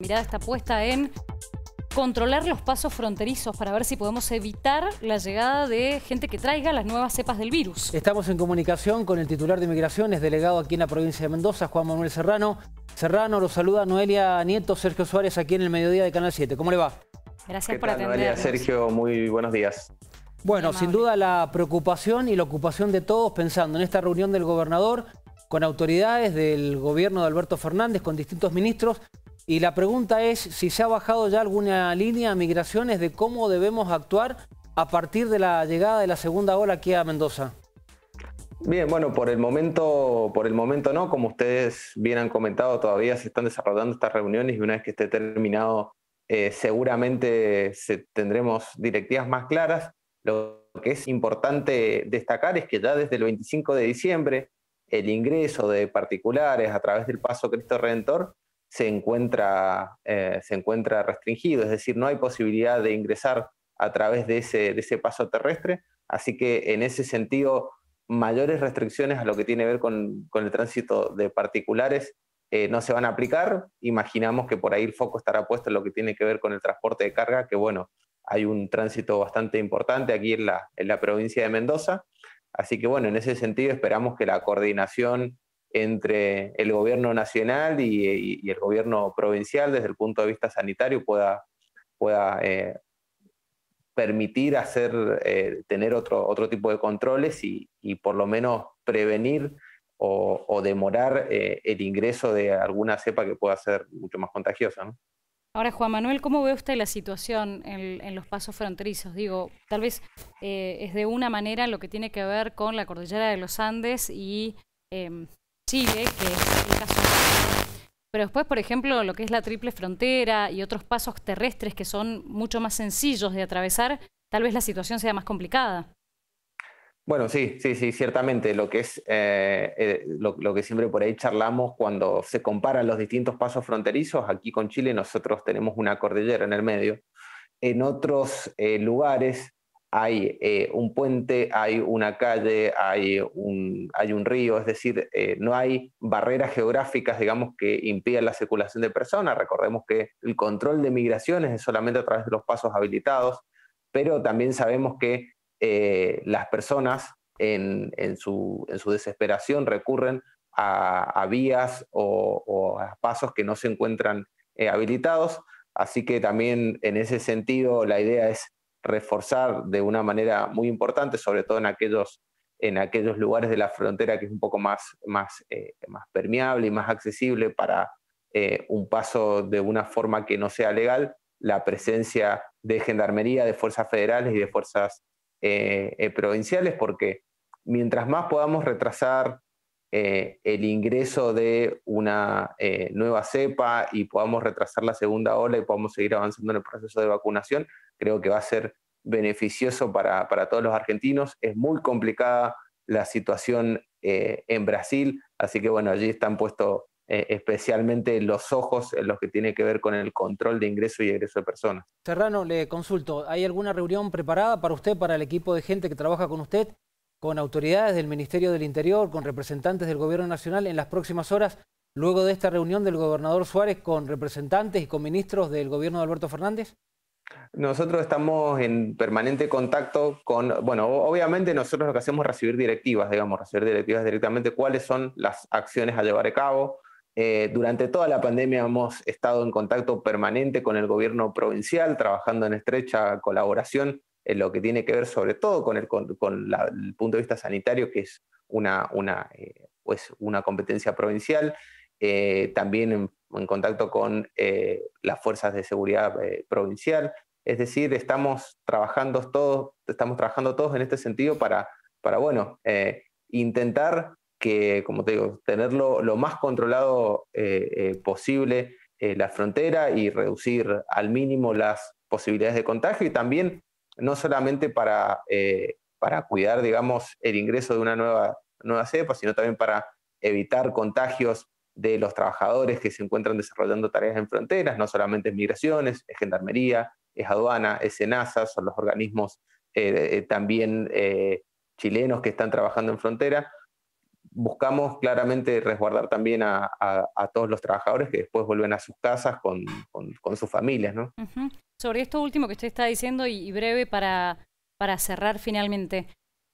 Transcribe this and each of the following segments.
mirada está puesta en controlar los pasos fronterizos para ver si podemos evitar la llegada de gente que traiga las nuevas cepas del virus. Estamos en comunicación con el titular de Inmigraciones, delegado aquí en la provincia de Mendoza, Juan Manuel Serrano. Serrano, lo saluda Noelia Nieto, Sergio Suárez, aquí en el mediodía de Canal 7. ¿Cómo le va? Gracias por atender. Sergio, muy buenos días. Bueno, sin duda la preocupación y la ocupación de todos pensando en esta reunión del gobernador con autoridades del gobierno de Alberto Fernández, con distintos ministros, y la pregunta es si se ha bajado ya alguna línea a migraciones de cómo debemos actuar a partir de la llegada de la segunda ola aquí a Mendoza. Bien, bueno, por el momento, por el momento no, como ustedes bien han comentado, todavía se están desarrollando estas reuniones y una vez que esté terminado, eh, seguramente tendremos directivas más claras. Lo que es importante destacar es que ya desde el 25 de diciembre el ingreso de particulares a través del Paso Cristo Redentor se encuentra, eh, se encuentra restringido, es decir, no hay posibilidad de ingresar a través de ese, paso terrestre, así que en ese sentido, mayores restricciones a lo que tiene que ver con, el tránsito de particulares eh, no se van a aplicar, imaginamos que por ahí el foco estará puesto en lo que tiene que ver con el transporte de carga, que bueno, hay un tránsito bastante importante aquí en la, en la provincia de Mendoza, así que bueno, en ese sentido esperamos que la coordinación entre el gobierno nacional y, el gobierno provincial desde el punto de vista sanitario pueda, pueda eh, permitir hacer, eh, tener otro, otro tipo de controles y, por lo menos prevenir o, demorar eh, el ingreso de alguna cepa que pueda ser mucho más contagiosa. Ahora, Juan Manuel, ¿cómo ve usted la situación en, los pasos fronterizos? Digo, tal vez es de una manera lo que tiene que ver con la cordillera de los Andes y em, que es el caso. Pero después, por ejemplo, lo que es la triple frontera y otros pasos terrestres que son mucho más sencillos de atravesar, tal vez la situación sea más complicada. Bueno, sí, sí, sí, ciertamente. Lo que es eh, eh, que siempre por ahí charlamos cuando se comparan los distintos pasos fronterizos, aquí con Chile nosotros tenemos una cordillera en el medio. En otros eh, lugares hay eh, un puente, hay una calle, hay un, río, es decir, eh, no hay barreras geográficas, digamos, que impidan la circulación de personas. Recordemos que el control de migraciones es solamente a través de los pasos habilitados, pero también sabemos que eh, las personas en, su, desesperación recurren a, vías o, a pasos que no se encuentran habilitados. Así que también en ese sentido la idea es reforzar de una manera muy importante, sobre todo en aquellos, en aquellos lugares de la frontera que es un poco más, más, eh, más permeable y más accesible para eh, un paso de una forma que no sea legal, la presencia de gendarmería, de fuerzas federales y de fuerzas eh, provinciales, porque mientras más podamos retrasar eh, el ingreso de una eh, nueva cepa y podamos retrasar la segunda ola y podamos seguir avanzando en el proceso de vacunación, creo que va a ser beneficioso para, todos los argentinos. Es muy complicada la situación eh, en Brasil, así que bueno, allí están puestos especialmente los ojos en los que tiene que ver con el control de ingreso y egreso de personas. Serrano, le consulto, ¿hay alguna reunión preparada para usted, para el equipo de gente que trabaja con usted? con autoridades del Ministerio del Interior, con representantes del Gobierno Nacional en las próximas horas, luego de esta reunión del gobernador Suárez con representantes y con ministros del gobierno de Alberto Fernández? Nosotros estamos en permanente contacto con, bueno, obviamente nosotros lo que hacemos es recibir directivas, digamos, recibir directivas directamente, cuáles son las acciones a llevar a cabo. Eh, durante toda la pandemia hemos estado en contacto permanente con el gobierno provincial, trabajando en estrecha colaboración lo que tiene que ver sobre todo con el, con, el punto de vista sanitario, que es una, una, eh, pues una competencia provincial, eh, también en, contacto con eh, las fuerzas de seguridad provincial. Es decir, estamos trabajando todos, estamos trabajando todos en este sentido para, para bueno, intentar que, como te tenerlo lo más controlado posible la frontera y reducir al mínimo las posibilidades de contagio y también no solamente eh, para, cuidar, digamos, el ingreso de una nueva, nueva cepa, sino también para evitar contagios de los trabajadores que se encuentran desarrollando tareas en fronteras, no solamente en migraciones, es gendarmería, es aduana, es ENASA, son los organismos eh, eh, también chilenos que están trabajando en frontera. Buscamos claramente resguardar también a, todos los trabajadores que después vuelven a sus casas con, sus familias. ¿no? sobre esto último que usted está diciendo y, breve para, cerrar finalmente.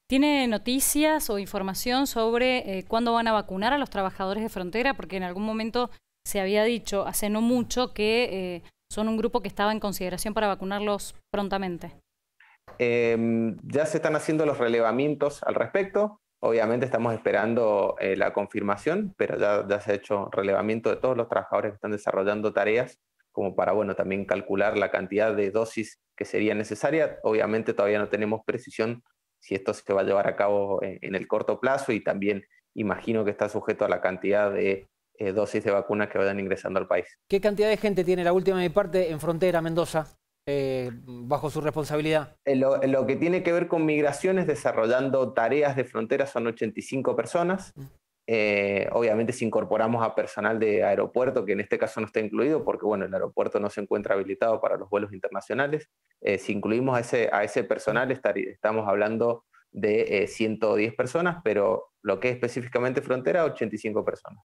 ¿Tiene noticias o información sobre eh, cuándo van a vacunar a los trabajadores de frontera? Porque en algún momento se había dicho, hace no mucho, que eh, son un grupo que estaba en consideración para vacunarlos prontamente. Em, ya se están haciendo los relevamientos al respecto. Obviamente estamos esperando eh, la confirmación, pero ya, ya se ha hecho relevamiento de todos los trabajadores que están desarrollando tareas como para, bueno, también calcular la cantidad de dosis que sería necesaria. Obviamente todavía no tenemos precisión si esto se va a llevar a cabo eh, en, el corto plazo y también imagino que está sujeto a la cantidad de eh, dosis de vacunas que vayan ingresando al país. ¿Qué cantidad de gente tiene la última de parte en frontera Mendoza? Eh, bajo su responsabilidad? lo, que tiene que ver con migraciones, desarrollando tareas de frontera, son 85 personas. Mm. Eh, obviamente si incorporamos a personal de aeropuerto, que en este caso no está incluido, porque bueno, el aeropuerto no se encuentra habilitado para los vuelos internacionales, eh, si incluimos a ese, a ese personal estamos hablando de 110 eh, personas, pero lo que es específicamente frontera, 85 personas.